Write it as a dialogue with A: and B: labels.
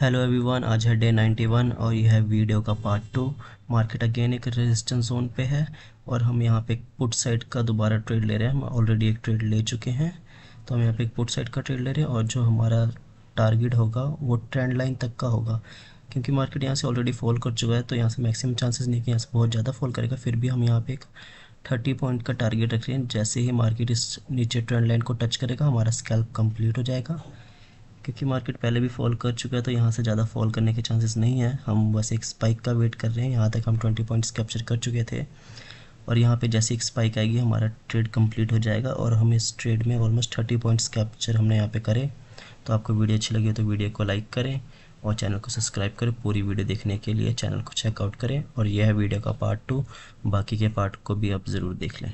A: hello everyone आज है day 91 और यह है वीडियो का पार्ट टू मार्केट अगेन एक रेजिस्टेंस जोन पे है और हम यहाँ पे पुट साइड का दोबारा ट्रेड ले रहे हैं हम ऑलरेडी एक ट्रेड ले चुके हैं तो हम यहाँ पे एक पुट साइड का ट्रेड ले रहे हैं और जो हमारा टारगेट होगा वो ट्रेंड लाइन तक का होगा क्योंकि मार्केट यहाँ से ऑलरेडी फॉल कर चुका है तो यहाँ से मैक्सिमम चांसेस नहीं कि यहाँ से बहुत ज़्यादा फॉल करेगा फिर भी हम यहाँ पे एक थर्टी पॉइंट का टारगेट रख रहे हैं जैसे ही मार्केट इस नीचे ट्रेंड लाइन को टच करेगा हमारा स्कैल्प कंप्लीट हो जाएगा क्योंकि मार्केट पहले भी फॉल कर चुका है तो यहाँ से ज़्यादा फॉल करने के चांसेस नहीं है हम बस एक स्पाइक का वेट कर रहे हैं यहाँ तक हम ट्वेंटी पॉइंट्स कैप्चर कर चुके थे और यहाँ पे जैसे एक स्पाइक आएगी हमारा ट्रेड कंप्लीट हो जाएगा और हम इस ट्रेड में ऑलमोस्ट थर्टी पॉइंट्स कैप्चर हमने यहाँ पे करे तो आपको वीडियो अच्छी लगी तो वीडियो को लाइक करें और चैनल को सब्सक्राइब करें पूरी वीडियो देखने के लिए चैनल को चेकआउट करें और यह है वीडियो का पार्ट टू बाकी के पार्ट को भी आप ज़रूर देख लें